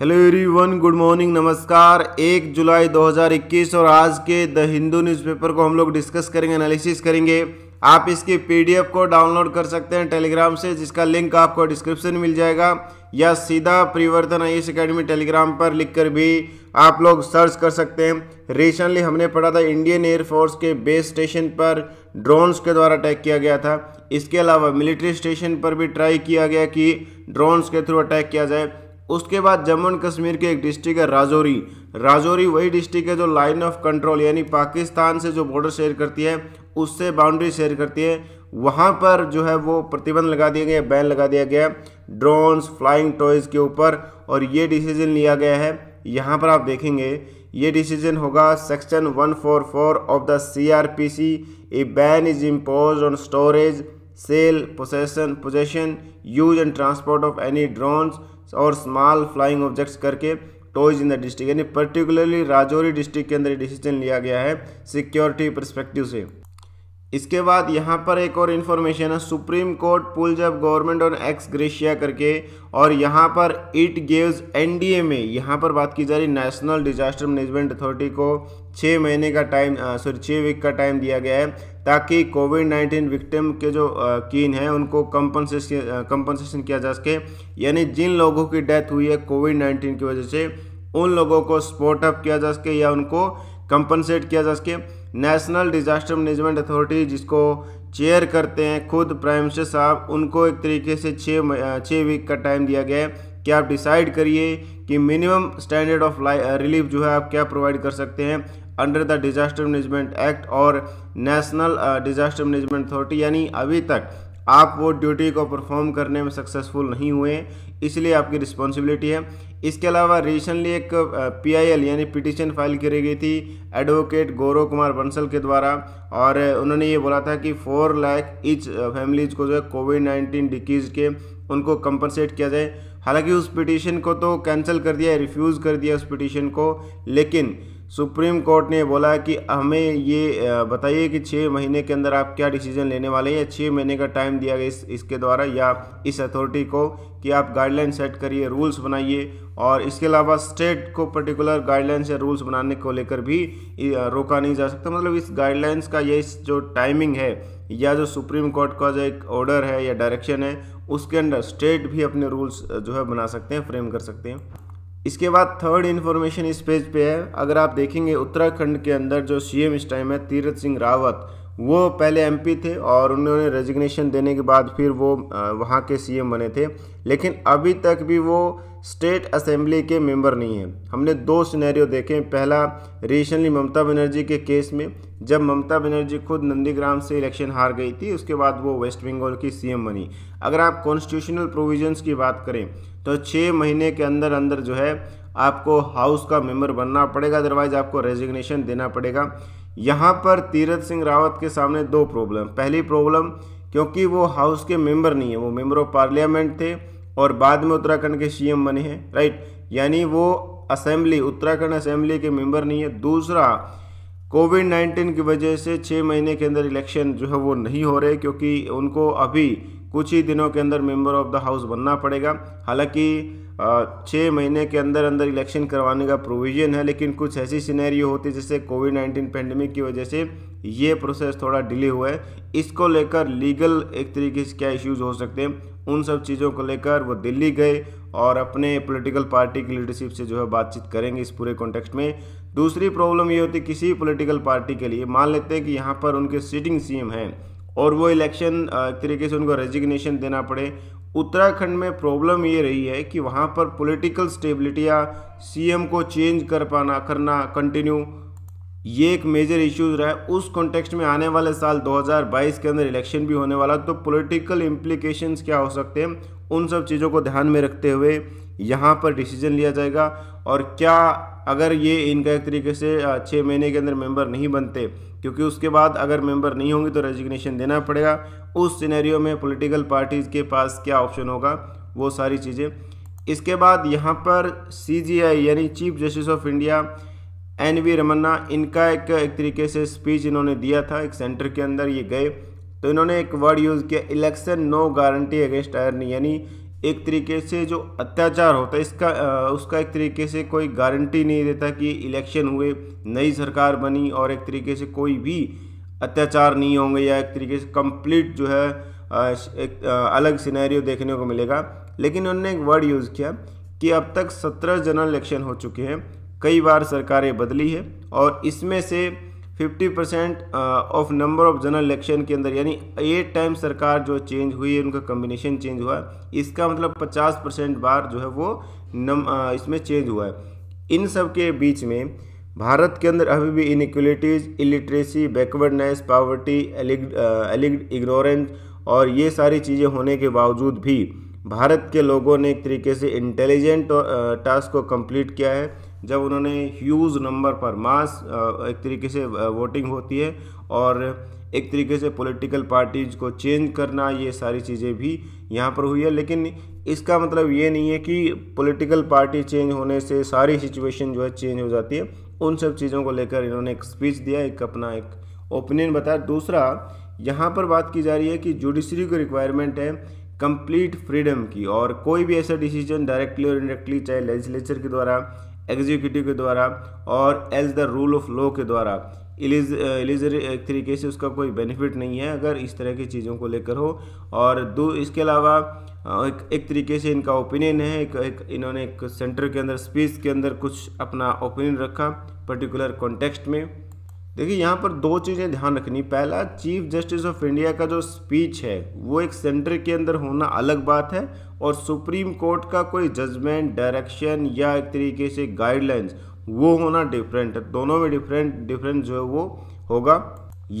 hello everyone good morning नमस्कार एक जुलाई 2021 और आज के द हिंदू न्यूज़पेपर को हम लोग डिस्कस करेंगे एनालिसिस करेंगे आप इसके पीडीएफ को डाउनलोड कर सकते हैं टेलीग्राम से जिसका लिंक आपको डिस्क्रिप्शन मिल जाएगा या सीधा परिवर्तन आई एस अकेडमी टेलीग्राम पर लिखकर भी आप लोग सर्च कर सकते हैं रिसेंटली हमने पढ़ा था इंडियन एयरफोर्स के बेस स्टेशन पर ड्रोन्स के द्वारा अटैक किया गया था इसके अलावा मिलिट्री स्टेशन पर भी ट्राई किया गया कि ड्रोन्स के थ्रू अटैक किया जाए उसके बाद जम्मू एंड कश्मीर के एक डिस्ट्रिक्ट है राजौरी राजौरी वही डिस्ट्रिक्ट है जो लाइन ऑफ कंट्रोल यानी पाकिस्तान से जो बॉर्डर शेयर करती है उससे बाउंड्री शेयर करती है वहाँ पर जो है वो प्रतिबंध लगा दिया गया बैन लगा दिया गया ड्रोन्स फ्लाइंग टॉयज़ के ऊपर और ये डिसीजन लिया गया है यहाँ पर आप देखेंगे ये डिसीजन होगा section 144 of the CrPC a ban is impose on storage sale possession possession use and transport of any drones और स्मॉल फ्लाइंग ऑब्जेक्ट्स करके टॉयज इन द डिस्ट्रिक्ट यानी पर्टिकुलरली राजौरी डिस्ट्रिक्ट के अंदर डिसीजन लिया गया है सिक्योरिटी परस्पेक्टिव से इसके बाद यहाँ पर एक और इन्फॉर्मेशन है सुप्रीम कोर्ट पुल जब गवर्नमेंट ऑन एक्स ग्रेशिया करके और यहाँ पर इट गिव्स एनडीए में यहाँ पर बात की जा रही नेशनल डिजास्टर मैनेजमेंट अथॉरिटी को छः महीने का टाइम सॉरी छः वीक का टाइम दिया गया है ताकि कोविड नाइन्टीन विक्टिम के जो कीन हैं उनको कंपनसेशन कंपनसेशन किया जा सके यानी जिन लोगों की डेथ हुई है कोविड नाइन्टीन की वजह से उन लोगों को स्पॉट अप किया जा सके या उनको कंपनसेट किया जा सके नेशनल डिजास्टर मैनेजमेंट अथॉरिटी जिसको चेयर करते हैं खुद प्राइम मिनिस्टर साहब उनको एक तरीके से छः छः वीक का टाइम दिया गया है कि आप डिसाइड करिए कि मिनिमम स्टैंडर्ड ऑफ रिलीफ जो है आप क्या प्रोवाइड कर सकते हैं under the disaster management act और नेशनल डिजास्टर मैनेजमेंट अथॉरिटी यानी अभी तक आप वो ड्यूटी को परफॉर्म करने में सक्सेसफुल नहीं हुए इसलिए आपकी रिस्पॉन्सिबिलिटी है इसके अलावा रिसेंटली एक पीआईएल यानी पिटिशन फाइल करी गई थी एडवोकेट गौरव कुमार बंसल के द्वारा और उन्होंने ये बोला था कि फोर लाख ईच फैमिलीज को जो है कोविड नाइन्टीन डिकीज़ के उनको कंपनसेट किया जाए हालांकि उस पिटिशन को तो कैंसिल कर दिया रिफ्यूज़ कर दिया उस पिटिशन को लेकिन सुप्रीम कोर्ट ने बोला कि हमें ये बताइए कि छः महीने के अंदर आप क्या डिसीजन लेने वाले हैं या छः महीने का टाइम दिया गया इस इसके द्वारा या इस अथॉरिटी को कि आप गाइडलाइन सेट करिए रूल्स बनाइए और इसके अलावा स्टेट को पर्टिकुलर गाइडलाइंस या रूल्स बनाने को लेकर भी रोका नहीं जा सकता मतलब इस गाइडलाइंस का ये जो टाइमिंग है या जो सुप्रीम कोर्ट का जो एक ऑर्डर है या डायरेक्शन है उसके अंडर स्टेट भी अपने रूल्स जो है बना सकते हैं फ्रेम कर सकते हैं इसके बाद थर्ड इन्फॉर्मेशन इस पेज पे है अगर आप देखेंगे उत्तराखंड के अंदर जो सीएम इस टाइम है तीरथ सिंह रावत वो पहले एमपी थे और उन्होंने रेजिग्नेशन देने के बाद फिर वो वहाँ के सीएम बने थे लेकिन अभी तक भी वो स्टेट असेंबली के मेंबर नहीं हैं हमने दो सिनेरियो देखे पहला रिसेंटली ममता बनर्जी के केस में जब ममता बनर्जी खुद नंदीग्राम से इलेक्शन हार गई थी उसके बाद वो वेस्ट बंगाल की सीएम बनी अगर आप कॉन्स्टिट्यूशनल प्रोविजंस की बात करें तो छः महीने के अंदर अंदर जो है आपको हाउस का मेंबर बनना पड़ेगा अदरवाइज आपको रेजिग्नेशन देना पड़ेगा यहाँ पर तीरथ सिंह रावत के सामने दो प्रॉब्लम पहली प्रॉब्लम क्योंकि वो हाउस के मेंबर नहीं है वो मेंबर ऑफ पार्लियामेंट थे और बाद में उत्तराखंड के सीएम बने हैं राइट यानी वो असेंबली उत्तराखंड असेंबली के मेंबर नहीं है दूसरा कोविड नाइन्टीन की वजह से छः महीने के अंदर इलेक्शन जो है वो नहीं हो रहे क्योंकि उनको अभी कुछ ही दिनों के अंदर मेंबर ऑफ द हाउस बनना पड़ेगा हालांकि छः महीने के अंदर अंदर इलेक्शन करवाने का प्रोविज़न है लेकिन कुछ ऐसी सिनेरियो होती है जैसे कोविड नाइन्टीन पेंडेमिक की वजह से ये प्रोसेस थोड़ा डिले हुआ है इसको लेकर लीगल एक तरीके से क्या इश्यूज हो सकते हैं उन सब चीज़ों को लेकर वो दिल्ली गए और अपने पॉलिटिकल पार्टी की लीडरशिप से जो है बातचीत करेंगे इस पूरे कॉन्टेक्स्ट में दूसरी प्रॉब्लम ये होती है किसी पॉलिटिकल पार्टी के लिए मान लेते हैं कि यहाँ पर उनके सिटिंग सीएम हैं और वो इलेक्शन एक तरीके से उनको रेजिग्नेशन देना पड़े उत्तराखंड में प्रॉब्लम ये रही है कि वहाँ पर पॉलिटिकल स्टेबिलिटी या सीएम को चेंज कर पाना करना कंटिन्यू ये एक मेजर इश्यूज रहा है उस कॉन्टेक्स्ट में आने वाले साल 2022 के अंदर इलेक्शन भी होने वाला तो पॉलिटिकल इम्प्लीकेशंस क्या हो सकते हैं उन सब चीज़ों को ध्यान में रखते हुए यहाँ पर डिसीजन लिया जाएगा और क्या अगर ये इनका एक तरीके से छः महीने के अंदर मेंबर नहीं बनते क्योंकि उसके बाद अगर मेंबर नहीं होंगे तो रेजिग्नेशन देना पड़ेगा उस सिनेरियो में पॉलिटिकल पार्टीज़ के पास क्या ऑप्शन होगा वो सारी चीज़ें इसके बाद यहाँ पर सी यानी chief justice of India N V Ramana इनका एक एक तरीके से स्पीच इन्होंने दिया था एक सेंटर के अंदर ये गए तो इन्होंने एक वर्ड यूज़ किया election no guarantee against irony यानी एक तरीके से जो अत्याचार होता है इसका उसका एक तरीके से कोई गारंटी नहीं देता कि इलेक्शन हुए नई सरकार बनी और एक तरीके से कोई भी अत्याचार नहीं होंगे या एक तरीके से कंप्लीट जो है एक अलग सिनेरियो देखने को मिलेगा लेकिन उन्होंने एक वर्ड यूज़ किया कि अब तक सत्रह जनरल इलेक्शन हो चुके हैं कई बार सरकारें बदली है और इसमें से fifty percent of number of general election के अंदर यानी एट टाइम सरकार जो चेंज हुई है उनका कम्बिनेशन चेंज हुआ है इसका मतलब पचास परसेंट बार जो है वो नम आ, इसमें चेंज हुआ है इन सब के बीच में भारत के अंदर अभी भी inequalities illiteracy backwardness poverty alleged ignorance और ये सारी चीज़ें होने के बावजूद भी भारत के लोगों ने एक तरीके से इंटेलिजेंट टास्क को कंप्लीट किया है जब उन्होंने ह्यूज नंबर पर मास एक तरीके से वोटिंग होती है और एक तरीके से पॉलिटिकल पार्टीज़ को चेंज करना ये सारी चीज़ें भी यहाँ पर हुई है लेकिन इसका मतलब ये नहीं है कि पॉलिटिकल पार्टी चेंज होने से सारी सिचुएशन जो है चेंज हो जाती है उन सब चीज़ों को लेकर इन्होंने एक स्पीच दिया एक अपना एक ओपिनियन बताया दूसरा यहाँ पर बात की जा रही है कि जुडिशरी की रिक्वायरमेंट है कंप्लीट फ्रीडम की और कोई भी ऐसा डिसीजन डायरेक्टली और इनडायरेक्टली चाहे लेजिस्लेचर के द्वारा एग्जीक्यूटिव के द्वारा और as the rule of law के द्वारा इलिज इलिज एक तरीके से उसका कोई बेनिफिट नहीं है अगर इस तरह की चीज़ों को लेकर हो और दो इसके अलावा एक एक तरीके से इनका ओपिनियन है एक, एक इन्होंने एक सेंटर के अंदर स्पीच के अंदर कुछ अपना ओपिनियन रखा पर्टिकुलर कॉन्टेक्स्ट में देखिए यहाँ पर दो चीज़ें ध्यान रखनी पहला चीफ जस्टिस ऑफ इंडिया का जो स्पीच है वो एक सेंटर के अंदर होना अलग बात है और सुप्रीम कोर्ट का कोई जजमेंट डायरेक्शन या एक तरीके से गाइडलाइंस वो होना डिफरेंट है दोनों में डिफरेंट डिफरेंट जो है वो होगा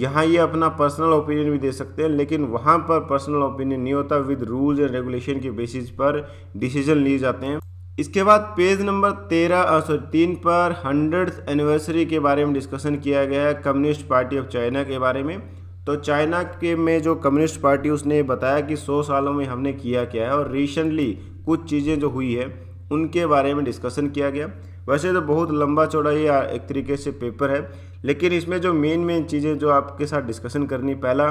यहाँ ये अपना पर्सनल ओपिनियन भी दे सकते हैं लेकिन वहाँ पर पर्सनल ओपिनियन नहीं होता विद रूल्स एंड रेगुलेशन के बेसिस पर डिसीजन लिए जाते हैं इसके बाद पेज नंबर तेरह सॉरी तीन पर हंड्रेड एनिवर्सरी के बारे में डिस्कशन किया गया है कम्युनिस्ट पार्टी ऑफ चाइना के बारे में तो चाइना के में जो कम्युनिस्ट पार्टी उसने बताया कि सौ सालों में हमने किया क्या है और रिसेंटली कुछ चीज़ें जो हुई है उनके बारे में डिस्कशन किया गया वैसे तो बहुत लंबा चौड़ा ये एक तरीके से पेपर है लेकिन इसमें जो मेन मेन चीज़ें जो आपके साथ डिस्कशन करनी पहला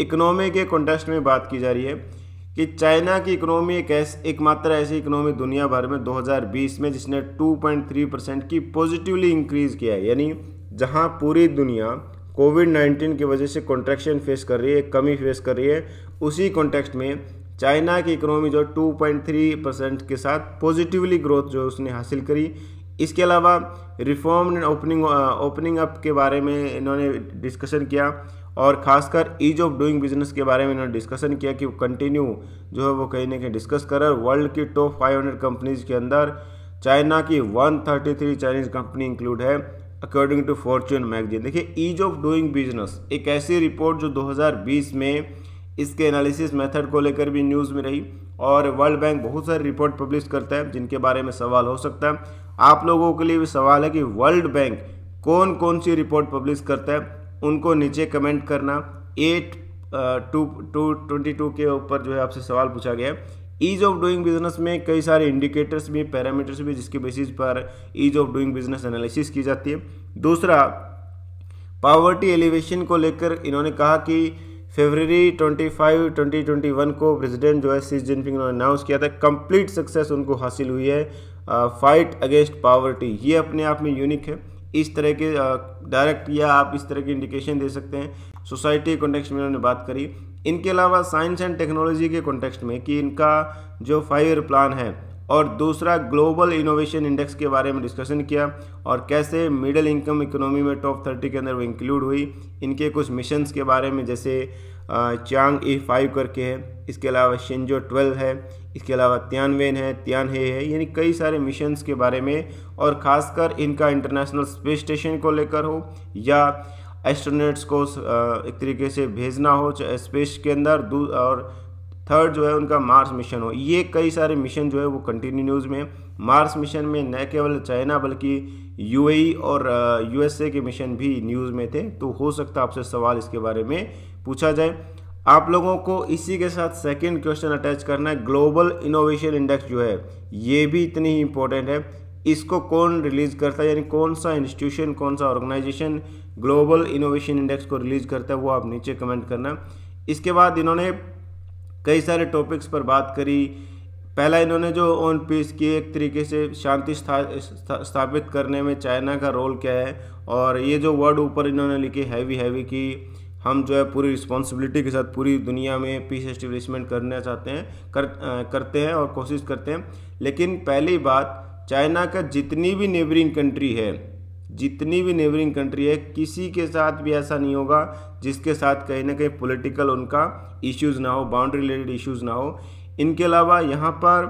इकनॉमी के कॉन्टेक्स्ट में बात की जा रही है कि चाइना की इकोनॉमी एक एकमात्र ऐसी इकोनॉमी दुनिया भर में 2020 में जिसने 2.3 परसेंट की पॉजिटिवली इंक्रीज किया है यानी जहां पूरी दुनिया कोविड 19 की वजह से कॉन्ट्रैक्शन फेस कर रही है कमी फेस कर रही है उसी कॉन्टेक्स्ट में चाइना की इकोनॉमी जो 2.3 परसेंट के साथ पॉजिटिवली ग्रोथ जो उसने हासिल करी इसके अलावा reform and opening opening up के बारे में इन्होंने डिस्कशन किया और खासकर ईज ऑफ डूइंग बिजनेस के बारे में इन्होंने डिस्कशन किया कि कंटिन्यू जो है वो कहीं ना कहीं डिस्कस करा वर्ल्ड की टॉप 500 कंपनीज के अंदर चाइना की 133 चाइनीज कंपनी इंक्लूड है अकॉर्डिंग टू फॉर्च्यून मैगजीन देखिए ईज ऑफ डूइंग बिजनेस एक ऐसी रिपोर्ट जो 2020 में इसके एनालिसिस मेथड को लेकर भी न्यूज़ में रही और वर्ल्ड बैंक बहुत सारी रिपोर्ट पब्लिश करता है जिनके बारे में सवाल हो सकता है आप लोगों के लिए भी सवाल है कि वर्ल्ड बैंक कौन कौन सी रिपोर्ट पब्लिश करता है उनको नीचे कमेंट करना eight two two twenty two के ऊपर जो है आपसे सवाल पूछा गया है ईज ऑफ डूइंग बिजनेस में कई सारे इंडिकेटर्स भी पैरामीटर्स भी जिसके बेसिस पर ease of doing business analysis की जाती है दूसरा पावर्टी एलिवेशन को लेकर इन्होंने कहा कि फेबररी 25 2021 को प्रेसिडेंट जो है सी जिनपिंग ने अनाउंस किया था कंप्लीट सक्सेस उनको हासिल हुई है फाइट अगेंस्ट पावर्टी ये अपने आप में यूनिक है इस तरह के डायरेक्ट या आप इस तरह के इंडिकेशन दे सकते हैं सोसाइटी के कॉन्टेक्स्ट में उन्होंने बात करी इनके अलावा साइंस एंड टेक्नोलॉजी के कॉन्टेक्स्ट में कि इनका जो फाइव ईयर प्लान है और दूसरा ग्लोबल इनोवेशन इंडेक्स के बारे में डिस्कशन किया और कैसे मिडिल इनकम इकोनॉमी में टॉप थर्टी के अंदर वो इंक्लूड हुई इनके कुछ मिशंस के बारे में जैसे चांग ई फाइव करके है इसके अलावा शिंजो ट्वेल्व है इसके अलावा त्यानवेन है त्यान हे है यानी कई सारे मिशन के बारे में और ख़ासकर इनका इंटरनेशनल स्पेस स्टेशन को लेकर हो या एस्ट्रोनेट्स को एक तरीके से भेजना हो स्पेस के अंदर और थर्ड जो है उनका मार्स मिशन हो ये कई सारे मिशन जो है वो कंटिन्यू न्यूज़ में मार्स मिशन में न केवल चाइना बल्कि यूएई e और यूएसए के मिशन भी न्यूज़ में थे तो हो सकता है आपसे सवाल इसके बारे में पूछा जाए आप लोगों को इसी के साथ सेकंड क्वेश्चन अटैच करना है ग्लोबल इनोवेशन इंडेक्स जो है ये भी इतनी ही इंपॉर्टेंट है इसको कौन रिलीज़ करता है यानी कौन सा इंस्टीट्यूशन कौन सा ऑर्गेनाइजेशन ग्लोबल इनोवेशन इंडेक्स को रिलीज़ करता है वो आप नीचे कमेंट करना इसके बाद इन्होंने कई सारे टॉपिक्स पर बात करी पहला इन्होंने जो ऑन पीस की एक तरीके से शांति स्था, स्था, स्थापित करने में चाइना का रोल क्या है और ये जो वर्ड ऊपर इन्होंने लिखे हैवी हैवी की हम जो है पूरी रिस्पॉन्सिबिलिटी के साथ पूरी दुनिया में पीस एस्टेब्लिशमेंट करना चाहते हैं कर आ, करते हैं और कोशिश करते हैं लेकिन पहली बात चाइना का जितनी भी नेबरिंग कंट्री है जितनी भी नेबरिंग कंट्री है किसी के साथ भी ऐसा नहीं होगा जिसके साथ कहीं ना कहीं पॉलिटिकल उनका इश्यूज़ ना हो बाउंड्री रिलेटेड इश्यूज़ ना हो इनके अलावा यहाँ पर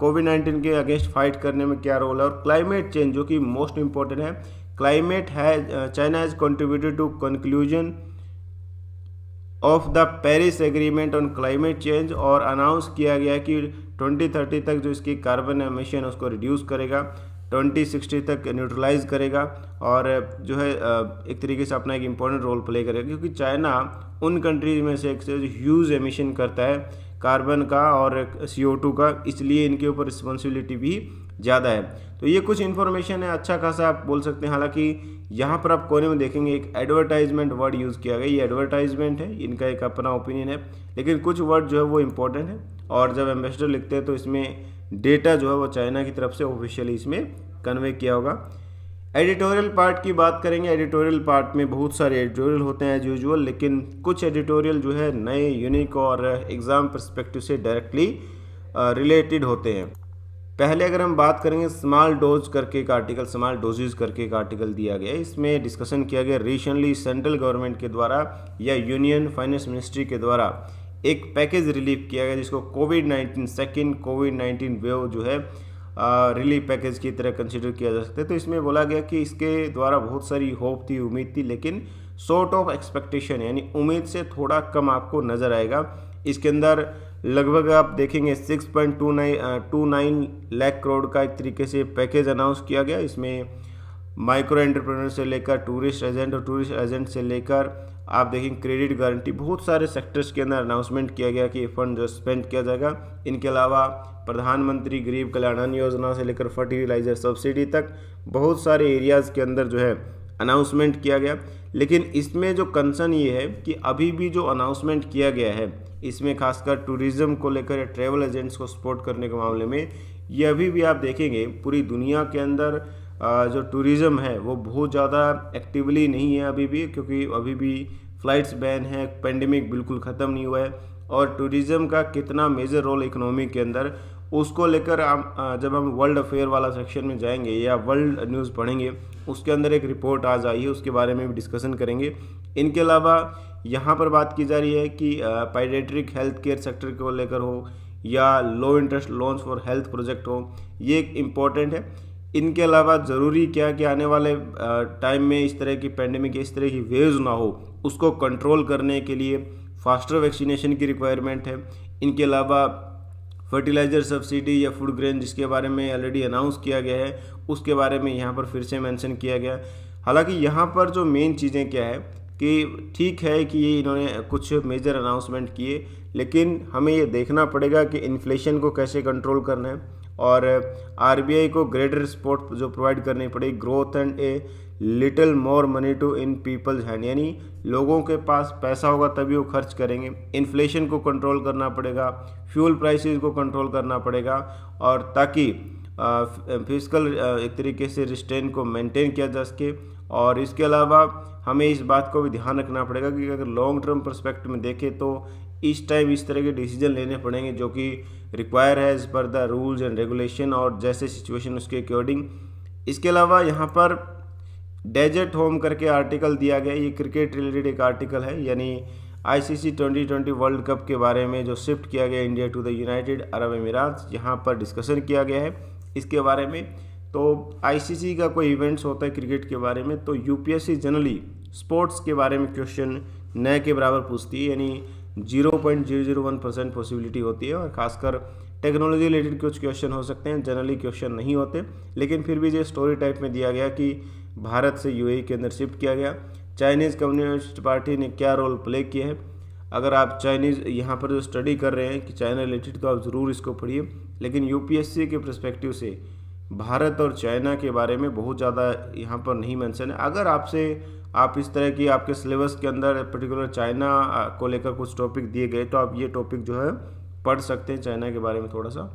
कोविड नाइन्टीन के अगेंस्ट फाइट करने में क्या रोल है और क्लाइमेट चेंज जो कि मोस्ट इम्पॉर्टेंट है क्लाइमेट है China has contributed to conclusion of the Paris agreement on climate change और अनाउंस किया गया कि 2030 तक जो इसकी कार्बन एमिशन उसको रिड्यूस करेगा 2060 तक न्यूट्रलाइज करेगा और जो है एक तरीके से अपना एक इम्पोर्टेंट रोल प्ले करेगा क्योंकि चाइना उन कंट्रीज में से एक से जो ह्यूज एमिशन करता है कार्बन का और सी का इसलिए इनके ऊपर रिस्पॉन्सिबिलिटी भी ज़्यादा है तो ये कुछ इन्फॉर्मेशन है अच्छा खासा आप बोल सकते हैं हालांकि यहाँ पर आप कोने में देखेंगे एक एडवर्टाइजमेंट वर्ड यूज़ किया गया ये एडवर्टाइजमेंट है इनका एक अपना ओपिनियन है लेकिन कुछ वर्ड जो है वो इम्पोर्टेंट है और जब एम्बेसडर लिखते हैं तो इसमें डेटा जो है वो चाइना की तरफ से ऑफिशियली इसमें कन्वे किया होगा एडिटोरियल पार्ट की बात करेंगे एडिटोरियल पार्ट में बहुत सारे एडिटोरियल होते हैं एज यूजल लेकिन कुछ एडिटोरियल जो है नए यूनिक और एग्ज़ाम परस्पेक्टिव से डायरेक्टली रिलेटेड होते हैं पहले अगर हम बात करेंगे स्मॉल डोज करके एक आर्टिकल स्मॉल डोजेज करके एक आर्टिकल दिया गया इसमें डिस्कशन किया गया रिसेंटली सेंट्रल गवर्नमेंट के द्वारा या यूनियन फाइनेंस मिनिस्ट्री के द्वारा एक पैकेज रिलीफ किया गया जिसको Covid nineteen second Covid nineteen wave जो है रिलीफ पैकेज की तरह कंसिडर किया जा सकता है तो इसमें बोला गया कि इसके द्वारा बहुत सारी होप थी उम्मीद थी लेकिन शॉर्ट ऑफ एक्सपेक्टेशन यानी उम्मीद से थोड़ा कम आपको नज़र आएगा इसके अंदर लगभग आप देखेंगे six point two nine two nine lakh crore का एक तरीके से पैकेज अनाउंस किया गया इसमें माइक्रो एंटरप्रेनर से लेकर टूरिस्ट एजेंट और टूरिस्ट एजेंट से लेकर आप देखेंगे क्रेडिट गारंटी बहुत सारे सेक्टर्स के अंदर अनाउंसमेंट किया गया कि ये फंड जो स्पेंड किया जाएगा इनके अलावा प्रधानमंत्री गरीब कल्याण योजना से लेकर फर्टिलाइजर सब्सिडी तक बहुत सारे एरियाज़ के अंदर जो है अनाउंसमेंट किया गया लेकिन इसमें जो कंसर्न ये है कि अभी भी जो अनाउंसमेंट किया गया है इसमें खासकर टूरिज़्म को लेकर ट्रेवल एजेंट्स को सपोर्ट करने के मामले में ये अभी भी आप देखेंगे पूरी दुनिया के अंदर जो टूरिज़्म है वो बहुत ज़्यादा एक्टिवली नहीं है अभी भी क्योंकि अभी भी फ़्लाइट्स बैन है पेंडेमिक बिल्कुल ख़त्म नहीं हुआ है और टूरिज़्म का कितना मेजर रोल इकोनॉमी के अंदर उसको लेकर हम जब हम वर्ल्ड अफेयर वाला सेक्शन में जाएंगे या वर्ल्ड न्यूज़ पढ़ेंगे उसके अंदर एक रिपोर्ट आज आई है उसके बारे में भी डिस्कशन करेंगे इनके अलावा यहाँ पर बात की जा रही है कि पाइडेट्रिक हेल्थ केयर सेक्टर को लेकर हो या low interest loans for health project हो ये एक इम्पॉर्टेंट है इनके अलावा ज़रूरी क्या कि आने वाले टाइम में इस तरह की पैंडमिक इस तरह की वेव्स ना हो उसको कंट्रोल करने के लिए फास्टर वैक्सीनेशन की रिक्वायरमेंट है इनके अलावा फर्टिलाइज़र सब्सिडी या फूड ग्रेन जिसके बारे में ऑलरेडी अनाउंस किया गया है उसके बारे में यहाँ पर फिर से मैंशन किया गया हालांकि यहाँ पर जो मेन चीज़ें क्या है कि ठीक है कि ये इन्होंने कुछ मेजर अनाउंसमेंट किए लेकिन हमें ये देखना पड़ेगा कि इन्फ्लेशन को कैसे कंट्रोल करना है और आरबीआई को ग्रेटर सपोर्ट जो प्रोवाइड करनी पड़ेगी growth and a little more money टू इन पीपल्स हैंड यानी लोगों के पास पैसा होगा तभी वो खर्च करेंगे इन्फ्लेशन को कंट्रोल करना पड़ेगा फ्यूल प्राइसेस को कंट्रोल करना पड़ेगा और ताकि फिजिकल एक तरीके से रिस्ट्रेन को मेंटेन किया जा सके और इसके अलावा हमें इस बात को भी ध्यान रखना पड़ेगा कि अगर लॉन्ग टर्म प्रस्पेक्ट में देखें तो इस टाइम इस तरह के डिसीजन लेने पड़ेंगे जो कि रिक्वायर है as per the rules and regulation और जैसे सिचुएशन उसके अकॉर्डिंग इसके अलावा यहाँ पर डेजर्ट होम करके आर्टिकल दिया गया ये क्रिकेट रिलेटेड एक आर्टिकल है यानी आईसीसी 2020 वर्ल्ड कप के बारे में जो शिफ्ट किया गया India to the United Arab Emirates यहाँ पर डिस्कशन किया गया है इसके बारे में तो आईसीसी का कोई इवेंट्स होता है क्रिकेट के बारे में तो यूपीएससी जनरली स्पोर्ट्स के बारे में क्वेश्चन नए के बराबर पूछती है यानी zero point zero zero one percent possibility होती है और खासकर टेक्नोलॉजी रिलेटेड कुछ क्वेश्चन हो सकते हैं जनरली क्वेश्चन नहीं होते लेकिन फिर भी ये स्टोरी टाइप में दिया गया कि भारत से यू e के अंदर शिफ्ट किया गया चाइनीज़ कम्युनिस्ट पार्टी ने क्या रोल प्ले किया है अगर आप चाइनीज़ यहाँ पर जो स्टडी कर रहे हैं कि चाइना रिलेटेड तो आप ज़रूर इसको पढ़िए लेकिन यू के प्रस्पेक्टिव से भारत और चाइना के बारे में बहुत ज़्यादा यहाँ पर नहीं मैंसन है अगर आपसे आप इस तरह की आपके सिलेबस के अंदर पर्टिकुलर चाइना को लेकर कुछ टॉपिक दिए गए तो आप ये टॉपिक जो है पढ़ सकते हैं चाइना के बारे में थोड़ा सा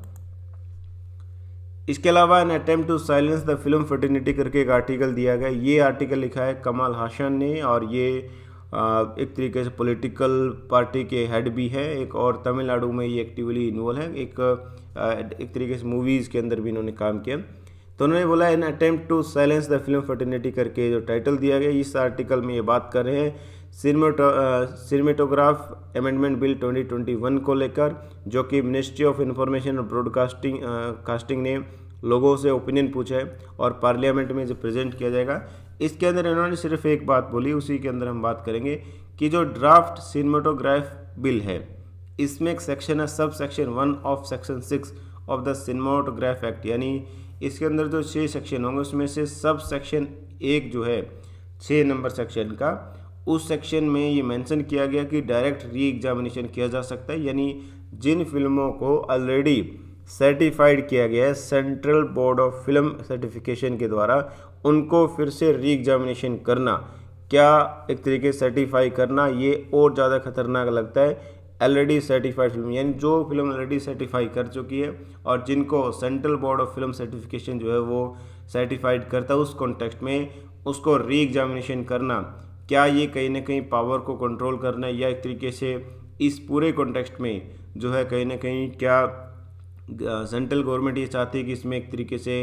इसके अलावा an attempt to silence the film fraternity करके एक आर्टिकल दिया गया ये आर्टिकल लिखा है कमाल हाशन ने और ये एक तरीके से पॉलिटिकल पार्टी के हेड भी है एक और तमिलनाडु में ये एक्टिवली इन्वॉल्व है एक एक तरीके से मूवीज़ के अंदर भी इन्होंने काम किया तो उन्होंने बोला in attempt to silence the film fraternity करके जो टाइटल दिया गया इस आर्टिकल में ये बात कर रहे हैं सिनेमेटोग्राफ अमेंडमेंट बिल 2021 को लेकर जो कि मिनिस्ट्री ऑफ इंफॉर्मेशन और ब्रॉडकास्टिंग कास्टिंग ने लोगों से ओपिनियन पूछा है और पार्लियामेंट में जो प्रेजेंट किया जाएगा इसके अंदर इन्होंने सिर्फ एक बात बोली उसी के अंदर हम बात करेंगे कि जो ड्राफ्ट सिनेमाटोग्राफ बिल है इसमें एक सेक्शन है subsection one of section six of the cinematograph act यानी इसके अंदर जो छः सेक्शन होंगे उसमें से सब सेक्शन एक जो है छः नंबर सेक्शन का उस सेक्शन में ये मेंशन किया गया कि डायरेक्ट री एग्जामिनेशन किया जा सकता है यानी जिन फिल्मों को ऑलरेडी सर्टिफाइड किया गया है central board of film certification के द्वारा उनको फिर से री एग्जामिनेशन करना क्या एक तरीके सर्टिफाई करना ये और ज़्यादा खतरनाक लगता है ऑलरेडी सर्टिफाइड फिल्म यानी जो फिल्म ऑलरेडी सर्टिफाई कर चुकी है और जिनको central board of film certification जो है वो सर्टिफाइड करता है उस कॉन्टेक्स्ट में उसको री एग्जामिनेशन करना क्या ये कहीं ना कहीं पावर को कंट्रोल करना या एक तरीके से इस पूरे कॉन्टेक्स्ट में जो है कहीं ना कहीं क्या सेंट्रल गवर्नमेंट ये चाहती है कि इसमें एक तरीके से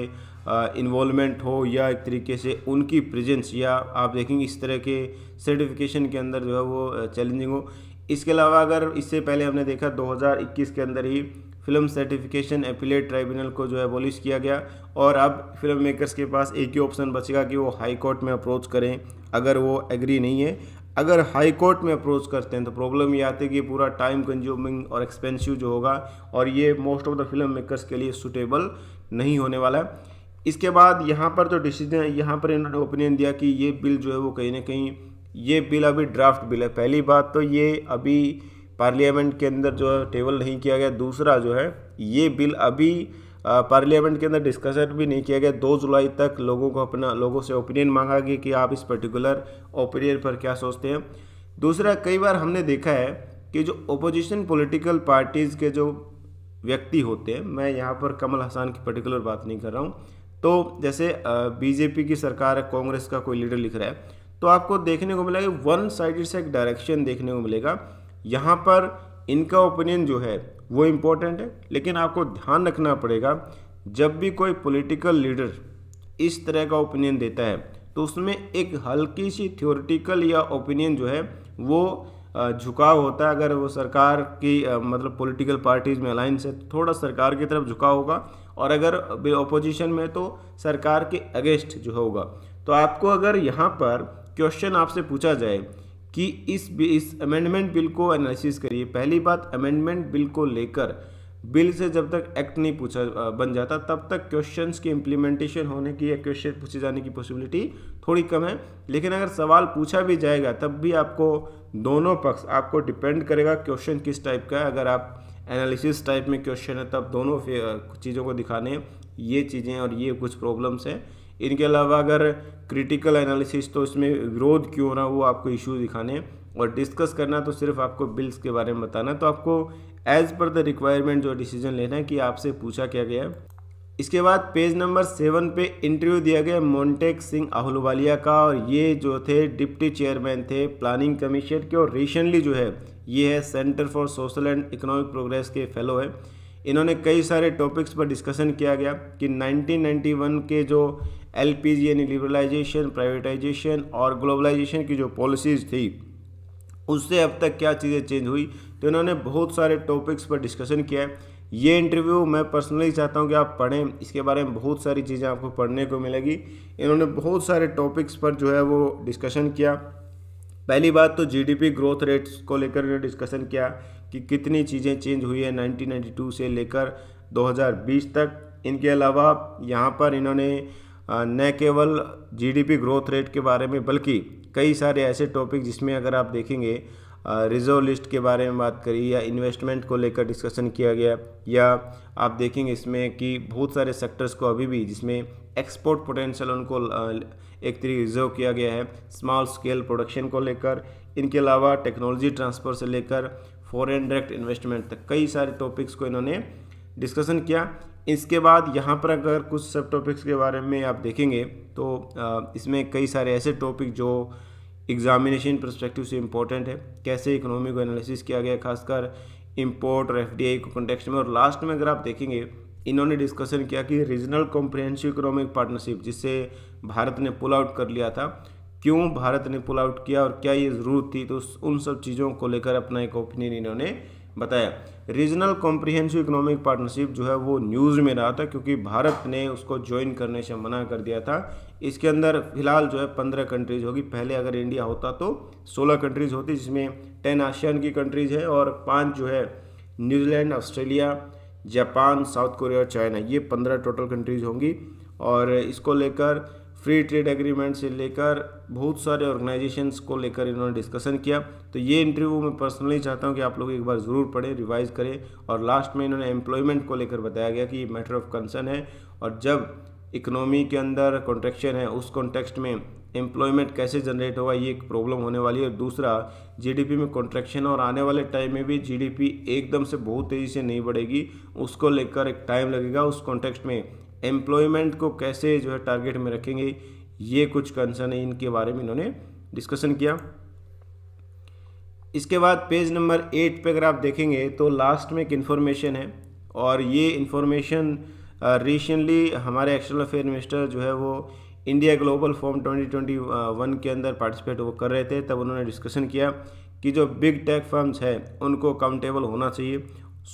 इन्वॉल्वमेंट हो या एक तरीके से उनकी प्रेजेंस या आप देखेंगे इस तरह के सर्टिफिकेशन के अंदर जो है वो चैलेंजिंग हो इसके अलावा अगर इससे पहले हमने देखा 2021 के अंदर ही फिल्म सर्टिफिकेशन एफिलेट ट्राइब्यूनल को जो है बोलिश किया गया और अब फिल्म मेकर्स के पास एक ही ऑप्शन बचेगा कि वो हाई कोर्ट में अप्रोच करें अगर वो एग्री नहीं है अगर हाई कोर्ट में अप्रोच करते हैं तो प्रॉब्लम ये आती है कि पूरा टाइम कंज्यूमिंग और एक्सपेंसिव जो होगा और ये most of the film makers के लिए सुटेबल नहीं होने वाला है इसके बाद यहाँ पर जो तो डिसीजन यहाँ पर इन्होंने ओपिनियन दिया कि ये बिल जो है वो कहीं ना कहीं ये बिल अभी ड्राफ्ट बिल है पहली बात तो ये अभी पार्लियामेंट के अंदर जो है टेबल नहीं किया गया दूसरा जो है ये बिल अभी पार्लियामेंट के अंदर डिस्कशन भी नहीं किया गया दो जुलाई तक लोगों को अपना लोगों से ओपिनियन मांगा गया कि आप इस पर्टिकुलर ओपिनियन पर क्या सोचते हैं दूसरा कई बार हमने देखा है कि जो ओपोजिशन पॉलिटिकल पार्टीज़ के जो व्यक्ति होते हैं मैं यहाँ पर कमल हसन की पर्टिकुलर बात नहीं कर रहा हूँ तो जैसे बीजेपी की सरकार है कांग्रेस का कोई लीडर लिख रहा है तो आपको देखने को मिलेगा वन साइड से एक डायरेक्शन देखने को मिलेगा यहाँ पर इनका ओपिनियन जो है वो इम्पोर्टेंट है लेकिन आपको ध्यान रखना पड़ेगा जब भी कोई पॉलिटिकल लीडर इस तरह का ओपिनियन देता है तो उसमें एक हल्की सी थ्योरिटिकल या ओपिनियन जो है वो झुकाव होता है अगर वो सरकार की मतलब पॉलिटिकल पार्टीज में अलाइंस है तो थोड़ा सरकार की तरफ झुकाव होगा और अगर अपोजिशन में तो सरकार के अगेंस्ट जो होगा तो आपको अगर यहाँ पर क्वेश्चन आपसे पूछा जाए कि इस इस अमेंडमेंट बिल को एनालिसिस करिए पहली बात अमेंडमेंट बिल को लेकर बिल से जब तक एक्ट नहीं पूछा बन जाता तब तक क्वेश्चंस की इम्प्लीमेंटेशन होने की या क्वेश्चन पूछे जाने की पॉसिबिलिटी थोड़ी कम है लेकिन अगर सवाल पूछा भी जाएगा तब भी आपको दोनों पक्ष आपको डिपेंड करेगा क्वेश्चन किस टाइप का है अगर आप एनालिसिस टाइप में क्वेश्चन है तब दोनों चीज़ों को दिखाने ये चीज़ें और ये कुछ प्रॉब्लम्स हैं इनके अलावा अगर क्रिटिकल एनालिसिस तो इसमें विरोध क्यों हो रहा वो आपको इश्यू दिखाने और डिस्कस करना तो सिर्फ आपको बिल्स के बारे में बताना तो आपको एज पर द रिक्वायरमेंट जो डिसीजन लेना है कि आपसे पूछा क्या गया है इसके बाद पेज नंबर सेवन पे इंटरव्यू दिया गया मोन्टेक सिंह आहलुवालिया का और ये जो थे डिप्टी चेयरमैन थे प्लानिंग कमीशन के और रिसेंटली जो है ये है centre for social and economic progress के फेलो है इन्होंने कई सारे टॉपिक्स पर डिस्कशन किया गया कि 1991 के जो एलपीजी यानी लिबरलाइजेशन प्राइवेटाइजेशन और ग्लोबलाइजेशन की जो पॉलिसीज़ थी उससे अब तक क्या चीज़ें चेंज हुई तो इन्होंने बहुत सारे टॉपिक्स पर डिस्कशन किया है ये इंटरव्यू मैं पर्सनली चाहता हूँ कि आप पढ़ें इसके बारे में बहुत सारी चीज़ें आपको पढ़ने को मिलेगी इन्होंने बहुत सारे टॉपिक्स पर जो है वो डिस्कशन किया पहली बात तो जीडीपी ग्रोथ रेट्स को लेकर इन्होंने डिस्कशन किया कि कितनी चीज़ें चेंज हुई है 1992 से लेकर 2020 तक इनके अलावा यहाँ पर इन्होंने અ ન ન કેવલ જીડીપી groth rate કે બારે મે બલકી કઈ સારે એસે ટોપિક જિસમે અગર આપ દેખેંગે રિઝર્વ લિસ્ટ કે બારે મે વાત કરીયા ઇર ઇન્વેસ્ટમેન્ટ કો લેકર ડિસ્કશન કિયા ગયા યા આપ દેખેંગે ઇસમે કી બહુત સારે સેક્ટર્સ કો અબી ભી જિસમે એક્સપોર્ટ પોટેન્શિયલ ઓન કો એકત્રી રિઝર્વ કિયા ગયા હે સ્મોલ સ્કેલ પ્રોડક્શન કો લેકર ઇનકે અલાવા ટેકનોલોજી ટ્રાન્સફર સે લેકર ફોરેન ડાયરેક્ટ ઇન્વેસ્ટમેન્ટ તક કઈ સારે ટોપિક્સ કો ઇનહોને ડિસ્કશન કિયા इसके बाद यहाँ पर अगर कुछ सब टॉपिक्स के बारे में आप देखेंगे तो इसमें कई सारे ऐसे टॉपिक जो एग्जामिनेशन परस्पेक्टिव से इम्पोर्टेंट है कैसे इकोनॉमी को एनालिसिस किया गया खासकर इम्पोर्ट और एफ डी आई को कॉन्टेक्स्ट में और लास्ट में अगर आप देखेंगे इन्होंने डिस्कशन किया कि रीजनल कॉम्प्रिहेंसिव इकोनॉमिक पार्टनरशिप जिससे भारत ने पुल आउट कर लिया था क्यों भारत ने पुल आउट किया और क्या ये ज़रूरत थी तो उन सब चीज़ों को लेकर अपना एक ओपिनियन इन्होंने बताया रीजनल कॉम्प्रिहेंसिव इकोनॉमिक पार्टनरशिप जो है वो न्यूज़ में रहा था क्योंकि भारत ने उसको ज्वाइन करने से मना कर दिया था इसके अंदर फिलहाल जो है पंद्रह कंट्रीज होगी पहले अगर इंडिया होता तो सोलह कंट्रीज होती जिसमें टेन आशियान की कंट्रीज है और पाँच जो है New Zealand Australia Japan South Korea और चाइना ये पंद्रह टोटल कंट्रीज होंगी और इसको लेकर फ्री ट्रेड एग्रीमेंट से लेकर बहुत सारे ऑर्गेनाइजेशंस को लेकर इन्होंने डिस्कशन किया तो ये इंटरव्यू मैं पर्सनली चाहता हूँ कि आप लोग एक बार ज़रूर पढ़ें रिवाइज करें और लास्ट में इन्होंने एम्प्लॉयमेंट को लेकर बताया गया कि ये मैटर ऑफ कंसर्न है और जब इकोनॉमी के अंदर कॉन्ट्रेक्शन है उस कॉन्टेक्स्ट में एम्प्लॉयमेंट कैसे जनरेट होगा ये एक प्रॉब्लम होने वाली है और दूसरा जीडीपी में कॉन्ट्रेक्शन और आने वाले टाइम में भी जीडीपी एकदम से बहुत तेज़ी से नहीं बढ़ेगी उसको लेकर एक टाइम लगेगा उस कॉन्टेक्स्ट में एम्प्लॉयमेंट को कैसे जो है टारगेट में रखेंगे ये कुछ कंसर्न है इनके बारे में इन्होंने डिस्कशन किया इसके बाद पेज नंबर एट पे अगर आप देखेंगे तो लास्ट में एक इन्फॉर्मेशन है और ये इन्फॉर्मेशन रिसेंटली हमारे एक्सटर्नल अफेयर मिनिस्टर जो है वो इंडिया ग्लोबल फॉर्म 2021 के अंदर पार्टिसिपेट वो कर रहे थे तब उन्होंने डिस्कशन किया कि जो बिग टेक फर्म्स हैं उनको अकाउंटेबल होना चाहिए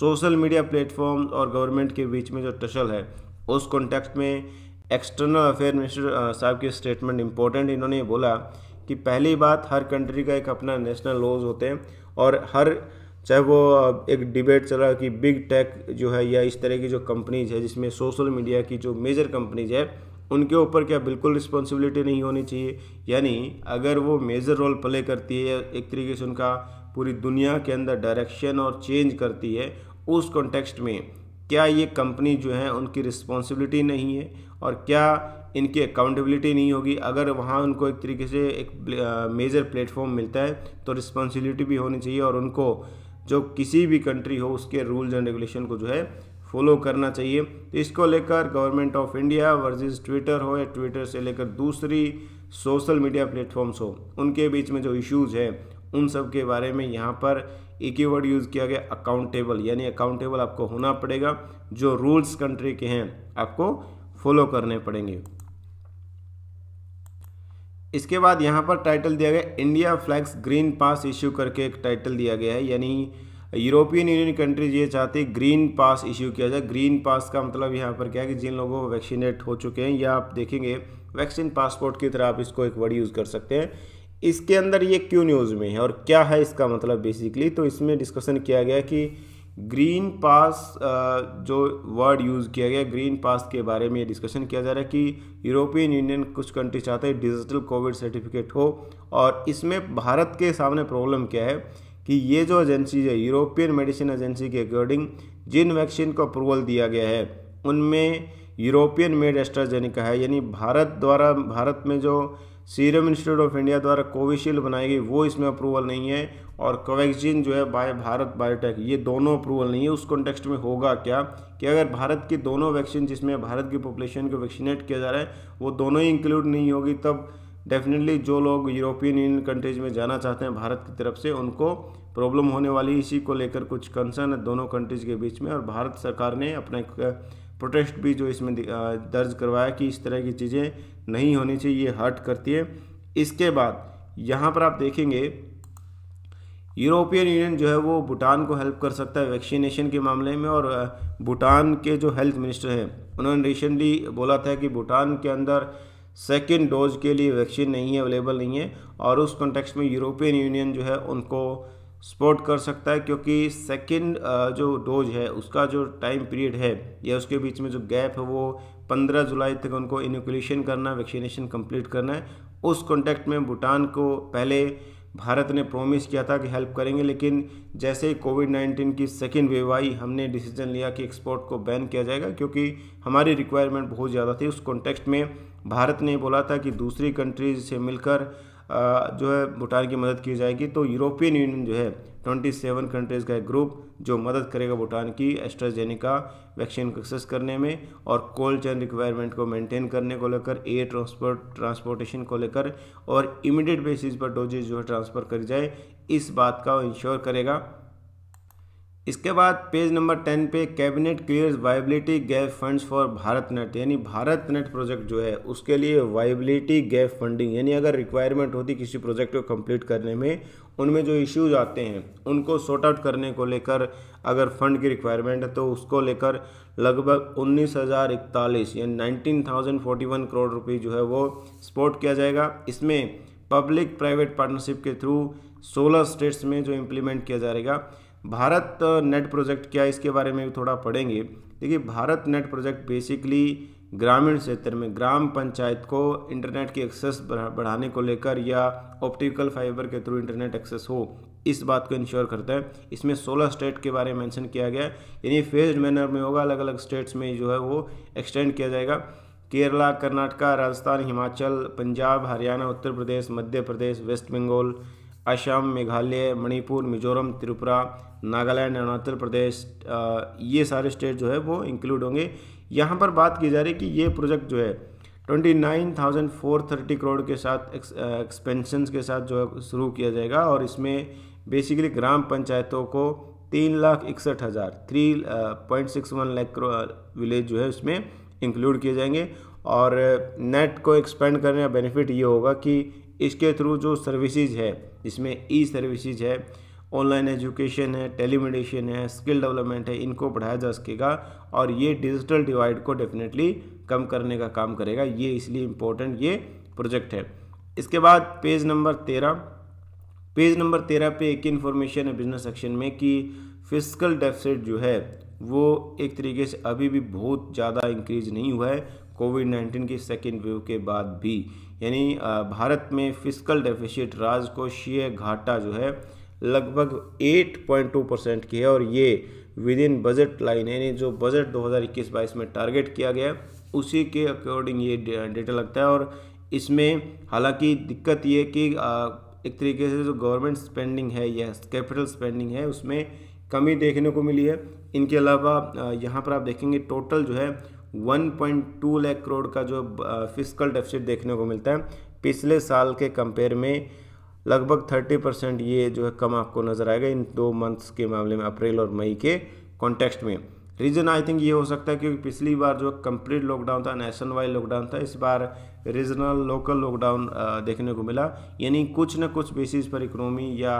सोशल मीडिया प्लेटफॉर्म और गवर्नमेंट के बीच में जो टसल है उस कॉन्टेक्स्ट में एक्सटर्नल अफेयर मिनिस्टर साहब की स्टेटमेंट इम्पोर्टेंट इन्होंने बोला कि पहली बात हर कंट्री का एक अपना नेशनल लॉज होते हैं और हर चाहे वो एक डिबेट चल रहा है कि बिग टेक जो है या इस तरह की जो कंपनीज है जिसमें सोशल मीडिया की जो मेजर कंपनीज है उनके ऊपर क्या बिल्कुल रिस्पॉन्सिबिलिटी नहीं होनी चाहिए यानी अगर वो मेजर रोल प्ले करती है एक तरीके से उनका पूरी दुनिया के अंदर डायरेक्शन और चेंज करती है उस कॉन्टेक्स्ट में क्या ये कंपनी जो है उनकी रिस्पॉन्सिबिलिटी नहीं है और क्या इनकी अकाउंटेबिलिटी नहीं होगी अगर वहाँ उनको एक तरीके से एक मेजर प्लेटफॉर्म मिलता है तो रिस्पॉन्सिबिलिटी भी होनी चाहिए और उनको जो किसी भी कंट्री हो उसके रूल्स एंड रेगुलेशन को जो है फॉलो करना चाहिए तो इसको लेकर government of India versus Twitter हो या ट्विटर से लेकर दूसरी सोशल मीडिया प्लेटफॉर्म्स हो उनके बीच में जो इश्यूज़ हैं उन सब के बारे में यहाँ पर एक ही वर्ड यूज़ किया गया अकाउंटेबल यानी अकाउंटेबल आपको होना पड़ेगा जो रूल्स कंट्री के हैं आपको फॉलो करने पड़ेंगे इसके बाद यहाँ पर टाइटल दिया गया India flags green pass issue करके एक टाइटल दिया गया है यानी यूरोपियन यूनियन कंट्रीज ये चाहते हैं ग्रीन पास इश्यू किया जाए ग्रीन पास का मतलब यहाँ पर क्या है कि जिन लोगों को वैक्सीनेट हो चुके हैं या आप देखेंगे वैक्सीन पासपोर्ट की तरह आप इसको एक वर्ड यूज़ कर सकते हैं इसके अंदर ये क्यों न्यूज़ में है और क्या है इसका मतलब बेसिकली तो इसमें डिस्कशन किया गया कि ग्रीन पास जो वर्ड यूज़ किया गया ग्रीन पास के बारे में ये डिस्कशन किया जा रहा है कि यूरोपियन यूनियन कुछ कंट्री चाहते हैं डिजिटल कोविड सर्टिफिकेट हो और इसमें भारत के सामने प्रॉब्लम क्या है कि ये जो एजेंसीज है यूरोपियन मेडिसिन एजेंसी के अकॉर्डिंग जिन वैक्सीन को अप्रूवल दिया गया है उनमें यूरोपियन मेड एस्ट्राजेनिका है यानी भारत द्वारा भारत में जो सीरम इंस्टीट्यूट ऑफ इंडिया द्वारा कोविशील्ड बनाई गई वो इसमें अप्रूवल नहीं है और कोवैक्सीन जो है बाय भारत बायोटेक ये दोनों अप्रूवल नहीं है उस कॉन्टेक्स्ट में होगा क्या कि अगर भारत की दोनों वैक्सीन जिसमें भारत की पॉपुलेशन को वैक्सीनेट किया जा रहा है वो दोनों ही इंक्लूड नहीं होगी तब डेफिनेटली जो लोग यूरोपियन यूनियन कंट्रीज में जाना चाहते हैं भारत की तरफ से उनको प्रॉब्लम होने वाली इसी को लेकर कुछ कंसर्न है दोनों कंट्रीज के बीच में और भारत सरकार ने अपने प्रोटेस्ट भी जो इसमें दर्ज करवाया कि इस तरह की चीज़ें नहीं होनी चाहिए ये हर्ट करती है इसके बाद यहाँ पर आप देखेंगे यूरोपियन यूनियन जो है वो भूटान को हेल्प कर सकता है वैक्सीनेशन के मामले में और भूटान के जो हेल्थ मिनिस्टर हैं उन्होंने रिसेंटली बोला था कि भूटान के अंदर सेकेंड डोज के लिए वैक्सीन नहीं है अवेलेबल नहीं है और उस कॉन्टेक्स्ट में यूरोपियन यूनियन जो है उनको सपोर्ट कर सकता है क्योंकि सेकेंड जो डोज है उसका जो टाइम पीरियड है या उसके बीच में जो गैप है वो 15 जुलाई तक उनको इनोकुलेशन करना वैक्सीनेशन कंप्लीट करना है उस कॉन्टेक्ट में भूटान को पहले भारत ने प्रॉमिस किया था कि हेल्प करेंगे लेकिन जैसे ही कोविड 19 की सेकेंड वेव आई हमने डिसीजन लिया कि एक्सपोर्ट को बैन किया जाएगा क्योंकि हमारी रिक्वायरमेंट बहुत ज़्यादा थी उस कॉन्टेक्स्ट में भारत ने बोला था कि दूसरी कंट्रीज से मिलकर जो है भूटान की मदद की जाएगी तो यूरोपियन यूनियन जो है 27 कंट्रीज़ का एक ग्रुप जो मदद करेगा भूटान की एस्ट्राजेनिका वैक्सीन को एक्सेस करने में और कोल्ड चेन रिक्वायरमेंट को मेंटेन करने को लेकर एयर ट्रांसपोर्ट ट्रांसपोर्टेशन को लेकर और इमीडिएट बेसिस पर डोजेज जो है ट्रांसफ़र करी जाए इस बात का इंश्योर करेगा इसके बाद पेज नंबर टेन पे cabinet clears viability gap funds for Bharat Net यानी भारत नेट प्रोजेक्ट जो है उसके लिए वाइबिलिटी गैप फंडिंग यानी अगर रिक्वायरमेंट होती किसी प्रोजेक्ट को कंप्लीट करने में उनमें जो इश्यूज आते हैं उनको सॉर्ट आउट करने को लेकर अगर फंड की रिक्वायरमेंट है तो उसको लेकर लगभग उन्नीस हज़ार इकतालीस यानी nineteen thousand forty one crore रुपये जो है वो सपोर्ट किया जाएगा इसमें पब्लिक प्राइवेट पार्टनरशिप के थ्रू सोलह स्टेट्स में जो इम्प्लीमेंट किया जाएगा भारत नेट प्रोजेक्ट क्या है इसके बारे में भी थोड़ा पढ़ेंगे देखिए भारत नेट प्रोजेक्ट बेसिकली ग्रामीण क्षेत्र में ग्राम पंचायत को इंटरनेट की एक्सेस बढ़ाने को लेकर या ऑप्टिकल फाइबर के थ्रू इंटरनेट एक्सेस हो इस बात को इंश्योर करता है इसमें 16 स्टेट के बारे में मेंशन किया गया है यानी फेज मैनर में होगा अलग अलग स्टेट्स में जो है वो एक्सटेंड किया जाएगा केरला कर्नाटका राजस्थान हिमाचल पंजाब हरियाणा उत्तर प्रदेश मध्य प्रदेश वेस्ट बंगाल असम मेघालय मणिपुर मिजोरम त्रिपुरा नागालैंड अरुणाचल प्रदेश ये सारे स्टेट जो है वो इंक्लूड होंगे यहाँ पर बात की जा रही है कि ये प्रोजेक्ट जो है twenty nine thousand four thirty crore के साथ एक्सपेंशन के साथ जो है शुरू किया जाएगा और इसमें बेसिकली ग्राम पंचायतों को तीन लाख इकसठ हज़ार three point six one lakh village जो है उसमें इंक्लूड किए जाएंगे और नेट को एक्सपेंड करने का बेनिफिट ये होगा कि इसके थ्रू जो सर्विसेज है जिसमें ई सर्विसेज है ऑनलाइन एजुकेशन है टेलीमेडिसिन है स्किल डेवलपमेंट है इनको बढ़ाया जा सकेगा और ये डिजिटल डिवाइड को डेफिनेटली कम करने का काम करेगा ये इसलिए इम्पोर्टेंट ये प्रोजेक्ट है इसके बाद पेज नंबर तेरह पेज नंबर तेरह पे एक इन्फॉर्मेशन है बिजनेस सेक्शन में कि फिजिकल डेफिसिट जो है वो एक तरीके से अभी भी बहुत ज़्यादा इंक्रीज नहीं हुआ है कोविड नाइन्टीन की सेकेंड वेव के बाद भी यानी भारत में फिजिकल डेफिशिट राज को घाटा जो है लगभग 8.2 परसेंट की है और ये विद इन बजट लाइन यानी जो बजट 2021-22 में टारगेट किया गया है उसी के अकॉर्डिंग ये डेटा लगता है और इसमें हालांकि दिक्कत ये कि एक तरीके से जो गवर्नमेंट स्पेंडिंग है या कैपिटल स्पेंडिंग है उसमें कमी देखने को मिली है इनके अलावा यहाँ पर आप देखेंगे टोटल जो है 1.2 लाख करोड़ का जो फिजिकल डेफिसिट देखने को मिलता है पिछले साल के कंपेयर में लगभग 30 परसेंट ये जो है कम आपको नज़र आएगा इन दो मंथ्स के मामले में अप्रैल और मई के कॉन्टेक्स्ट में रीज़न आई थिंक ये हो सकता है क्योंकि पिछली बार जो कंप्लीट लॉकडाउन था नेशन वाइड लॉकडाउन था इस बार रीजनल लोकल लॉकडाउन देखने को मिला यानी कुछ ना कुछ बेसिस पर इकोनॉमी या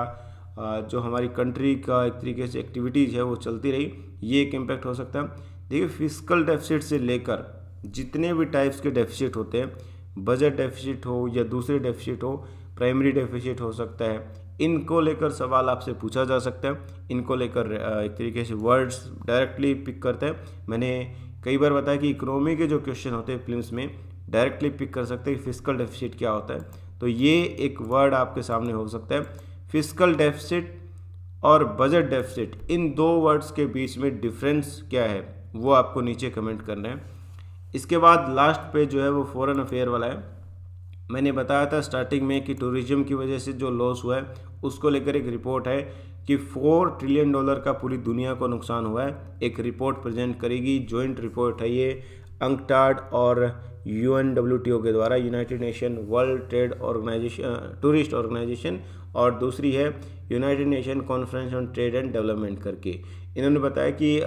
जो हमारी कंट्री का एक तरीके से एक्टिविटीज़ है वो चलती रही ये एक इम्पैक्ट हो सकता है देखिए फिजिकल डेफिसिट से लेकर जितने भी टाइप्स के डेफिसिट होते हैं बजट डेफिसिट हो या दूसरे डेफिसिट हो प्राइमरी डेफिसिट हो सकता है इनको लेकर सवाल आपसे पूछा जा सकता है इनको लेकर एक तरीके से वर्ड्स डायरेक्टली पिक करते हैं मैंने कई बार बताया कि इकोनॉमी के जो क्वेश्चन होते हैं फिल्म में डायरेक्टली पिक कर सकते हैं कि फिजिकल डेफिसिट क्या होता है तो ये एक वर्ड आपके सामने हो सकता है फिजिकल डेफिसिट और बजट डेफिसिट इन दो वर्ड्स के बीच में डिफरेंस क्या है वो आपको नीचे कमेंट करना है इसके बाद लास्ट पे जो है वो फॉरेन अफेयर वाला है मैंने बताया था स्टार्टिंग में कि टूरिज्म की वजह से जो लॉस हुआ है उसको लेकर एक रिपोर्ट है कि फोर ट्रिलियन डॉलर का पूरी दुनिया को नुकसान हुआ है एक रिपोर्ट प्रेजेंट करेगी जॉइंट रिपोर्ट है ये अंकटाड और U N W T O के द्वारा United Nation World Trade Organisation Tourist Organisation और दूसरी है United Nation conference on trade and development करके इन्होंने बताया कि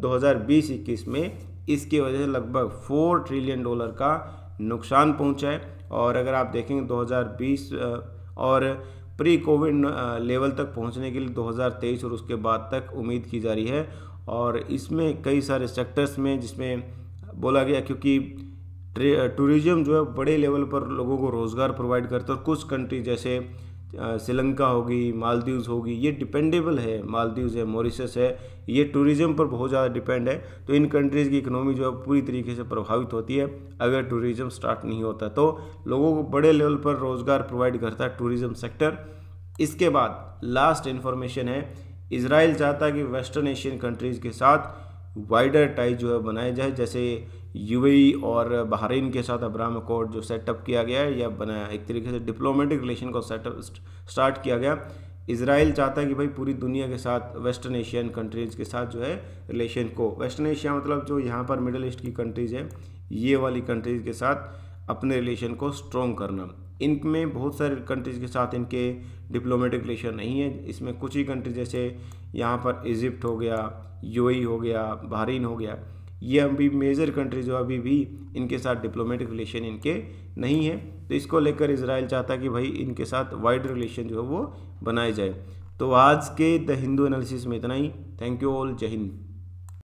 दो हज़ार में इसकी वजह से लगभग फोर ट्रिलियन डॉलर का नुकसान पहुंचा है और अगर आप देखेंगे 2020 और प्री कोविड लेवल तक पहुंचने के लिए 2023 और उसके बाद तक उम्मीद की जा रही है और इसमें कई सारे सेक्टर्स में जिसमें बोला गया क्योंकि टूरिज़्म जो है बड़े लेवल पर लोगों को रोज़गार प्रोवाइड करता है और कुछ कंट्री जैसे श्रीलंका होगी मालदीव्स होगी ये डिपेंडेबल है मालदीव्स है मॉरिशस है ये टूरिज़्म पर बहुत ज़्यादा डिपेंड है तो इन कंट्रीज़ की इकनॉमी जो है पूरी तरीके से प्रभावित होती है अगर टूरिज़्म स्टार्ट नहीं होता तो लोगों को बड़े लेवल पर रोज़गार प्रोवाइड करता है टूरिज़्म सेक्टर इसके बाद लास्ट इन्फॉर्मेशन है इसराइल चाहता है कि वेस्टर्न एशियन कंट्रीज़ के साथ वाइडर टाई जो है बनाए जाए जैसे यूएई और बहरीन के साथ अब्राहम अकॉर्ड जो सेटअप किया गया है या बनाया एक तरीके से डिप्लोमेटिक रिलेशन को सेटअप स्टार्ट किया गया इसराइल चाहता है कि भाई पूरी दुनिया के साथ वेस्टर्न एशियन कंट्रीज़ के साथ जो है रिलेशन को वेस्टर्न एशिया मतलब जो यहाँ पर मिडल ईस्ट की कंट्रीज़ है ये वाली कंट्रीज़ के साथ अपने रिलेशन को स्ट्रॉन्ग करना इनमें बहुत सारे कंट्रीज़ के साथ इनके डिप्लोमेटिक रिलेशन नहीं है इसमें कुछ ही कंट्री जैसे यहाँ पर इजिप्ट हो गया यूएई हो गया बहरीन हो गया ये अभी मेजर कंट्री जो अभी भी इनके साथ डिप्लोमेटिक रिलेशन इनके नहीं है तो इसको लेकर इसराइल चाहता कि भाई इनके साथ वाइड रिलेशन जो है वो बनाए जाए तो आज के द हिंदू एनालिसिस में इतना ही थैंक यू ऑल जय हिंद